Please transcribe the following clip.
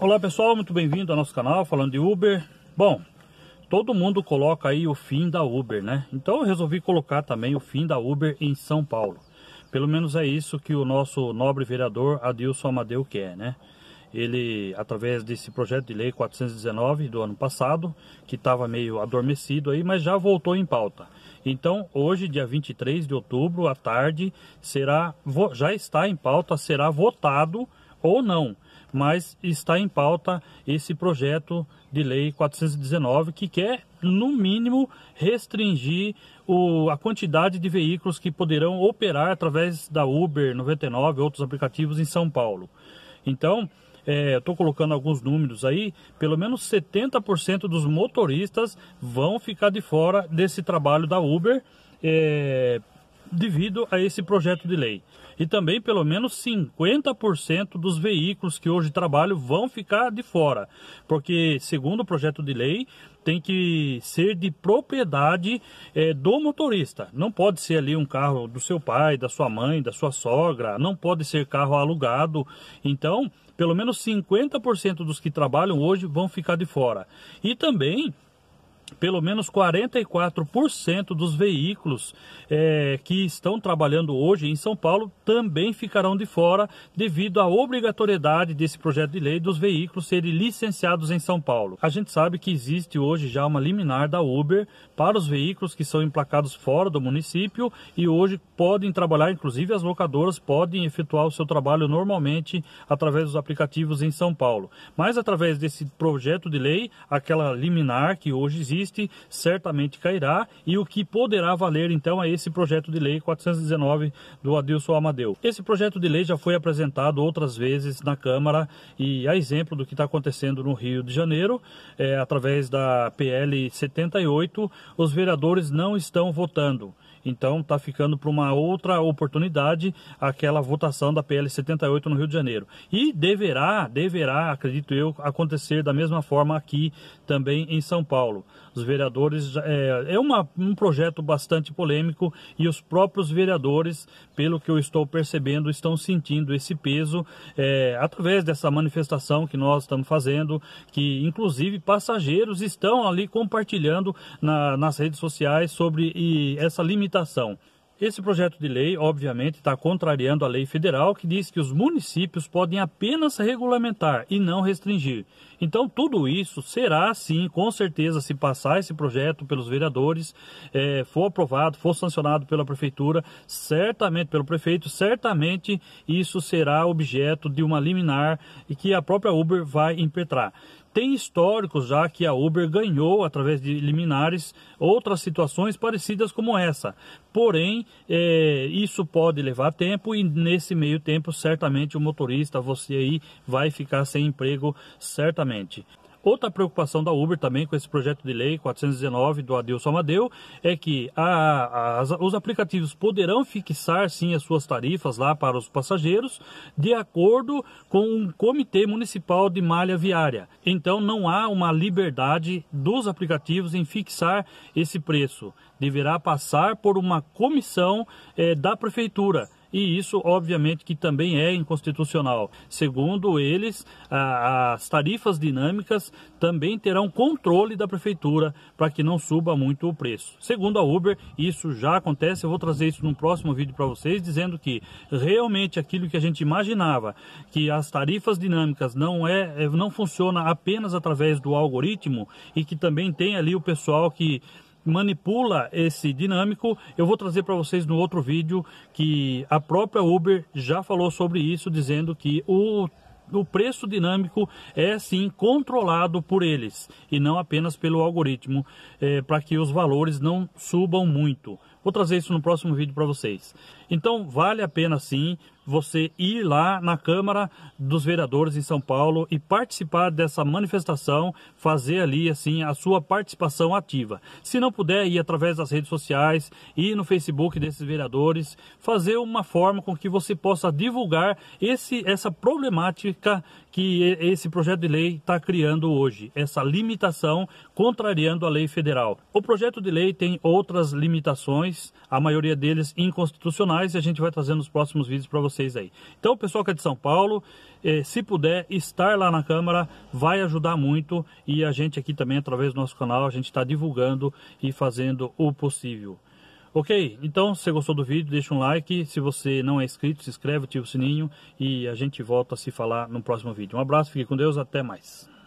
Olá pessoal, muito bem-vindo ao nosso canal falando de Uber. Bom, todo mundo coloca aí o fim da Uber, né? Então eu resolvi colocar também o fim da Uber em São Paulo. Pelo menos é isso que o nosso nobre vereador Adilson Amadeu quer, né? Ele, através desse projeto de lei 419 do ano passado, que estava meio adormecido aí, mas já voltou em pauta. Então, hoje, dia 23 de outubro, à tarde, será, já está em pauta, será votado ou não mas está em pauta esse projeto de lei 419 que quer, no mínimo, restringir o, a quantidade de veículos que poderão operar através da Uber 99 e outros aplicativos em São Paulo. Então, é, estou colocando alguns números aí, pelo menos 70% dos motoristas vão ficar de fora desse trabalho da Uber. É, devido a esse projeto de lei. E também pelo menos 50% dos veículos que hoje trabalham vão ficar de fora, porque segundo o projeto de lei tem que ser de propriedade é, do motorista. Não pode ser ali um carro do seu pai, da sua mãe, da sua sogra, não pode ser carro alugado. Então, pelo menos 50% dos que trabalham hoje vão ficar de fora. E também pelo menos 44% dos veículos é, que estão trabalhando hoje em São Paulo também ficarão de fora devido à obrigatoriedade desse projeto de lei dos veículos serem licenciados em São Paulo. A gente sabe que existe hoje já uma liminar da Uber para os veículos que são emplacados fora do município e hoje podem trabalhar, inclusive as locadoras podem efetuar o seu trabalho normalmente através dos aplicativos em São Paulo. Mas através desse projeto de lei, aquela liminar que hoje existe existe certamente cairá e o que poderá valer então é esse projeto de lei 419 do Adilson Amadeu. Esse projeto de lei já foi apresentado outras vezes na Câmara e a exemplo do que está acontecendo no Rio de Janeiro, é, através da PL 78, os vereadores não estão votando. Então está ficando para uma outra oportunidade aquela votação da PL 78 no Rio de Janeiro. E deverá, deverá, acredito eu, acontecer da mesma forma aqui também em São Paulo. Os vereadores é, é uma, um projeto bastante polêmico e os próprios vereadores, pelo que eu estou percebendo, estão sentindo esse peso é, através dessa manifestação que nós estamos fazendo, que inclusive passageiros estão ali compartilhando na, nas redes sociais sobre essa limitação esse projeto de lei, obviamente, está contrariando a lei federal que diz que os municípios podem apenas regulamentar e não restringir. Então, tudo isso será, sim, com certeza, se passar esse projeto pelos vereadores, é, for aprovado, for sancionado pela prefeitura, certamente, pelo prefeito, certamente isso será objeto de uma liminar e que a própria Uber vai impetrar. Tem histórico já que a Uber ganhou, através de liminares, outras situações parecidas como essa. Porém, é, isso pode levar tempo e nesse meio tempo, certamente o motorista, você aí, vai ficar sem emprego, certamente. Outra preocupação da Uber também com esse projeto de lei 419 do Adilson Amadeu é que a, a, os aplicativos poderão fixar sim as suas tarifas lá para os passageiros de acordo com um comitê municipal de malha viária. Então não há uma liberdade dos aplicativos em fixar esse preço. Deverá passar por uma comissão é, da prefeitura e isso, obviamente, que também é inconstitucional. Segundo eles, a, as tarifas dinâmicas também terão controle da prefeitura para que não suba muito o preço. Segundo a Uber, isso já acontece. Eu vou trazer isso num próximo vídeo para vocês, dizendo que realmente aquilo que a gente imaginava, que as tarifas dinâmicas não é, é não funciona apenas através do algoritmo e que também tem ali o pessoal que manipula esse dinâmico, eu vou trazer para vocês no outro vídeo que a própria Uber já falou sobre isso, dizendo que o o preço dinâmico é sim controlado por eles e não apenas pelo algoritmo é, eh, para que os valores não subam muito. Vou trazer isso no próximo vídeo para vocês. Então vale a pena sim você ir lá na Câmara dos Vereadores em São Paulo e participar dessa manifestação, fazer ali assim a sua participação ativa. Se não puder ir através das redes sociais ir no Facebook desses vereadores, fazer uma forma com que você possa divulgar esse essa problemática que esse projeto de lei está criando hoje, essa limitação contrariando a lei federal. O projeto de lei tem outras limitações, a maioria deles inconstitucionais, e a gente vai trazer nos próximos vídeos para você vocês aí. Então, o pessoal que é de São Paulo, eh, se puder estar lá na Câmara, vai ajudar muito. E a gente aqui também, através do nosso canal, a gente está divulgando e fazendo o possível. Ok, então se você gostou do vídeo, deixa um like. Se você não é inscrito, se inscreve, ativa o sininho e a gente volta a se falar no próximo vídeo. Um abraço, fique com Deus, até mais.